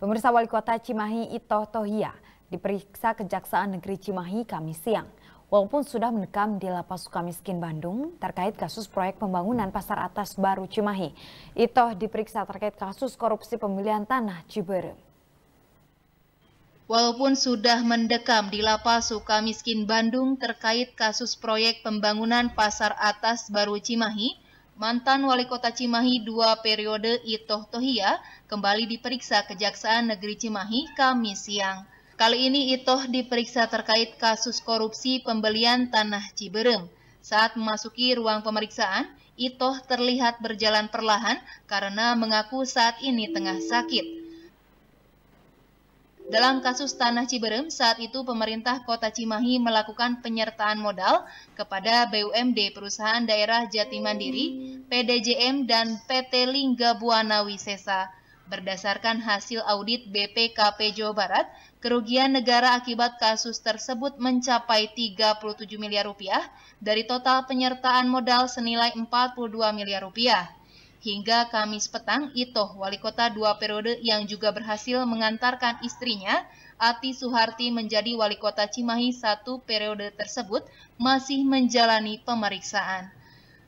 Pemirsa Wali Kota Cimahi Ito Tohia diperiksa Kejaksaan Negeri Cimahi Kamis siang. Walaupun sudah mendekam di lapas Sukamiskin Bandung terkait kasus proyek pembangunan pasar atas baru Cimahi, Ito diperiksa terkait kasus korupsi pemilihan tanah Ciberem. Walaupun sudah mendekam di lapas Sukamiskin Bandung terkait kasus proyek pembangunan pasar atas baru Cimahi, mantan wali kota Cimahi dua periode Itoh Tohia kembali diperiksa Kejaksaan Negeri Cimahi Kamis siang. Kali ini Itoh diperiksa terkait kasus korupsi pembelian tanah Ciberem. Saat memasuki ruang pemeriksaan, Itoh terlihat berjalan perlahan karena mengaku saat ini tengah sakit. Dalam kasus tanah Ciberem, saat itu pemerintah kota Cimahi melakukan penyertaan modal kepada BUMD perusahaan daerah Jati Mandiri PDJM, dan PT Lingga Buana Wisesa. Berdasarkan hasil audit BPKP Jawa Barat, kerugian negara akibat kasus tersebut mencapai 37 miliar rupiah dari total penyertaan modal senilai 42 miliar rupiah. Hingga Kamis petang, Ito wali kota dua periode yang juga berhasil mengantarkan istrinya, Ati Suharti menjadi wali kota Cimahi satu periode tersebut, masih menjalani pemeriksaan.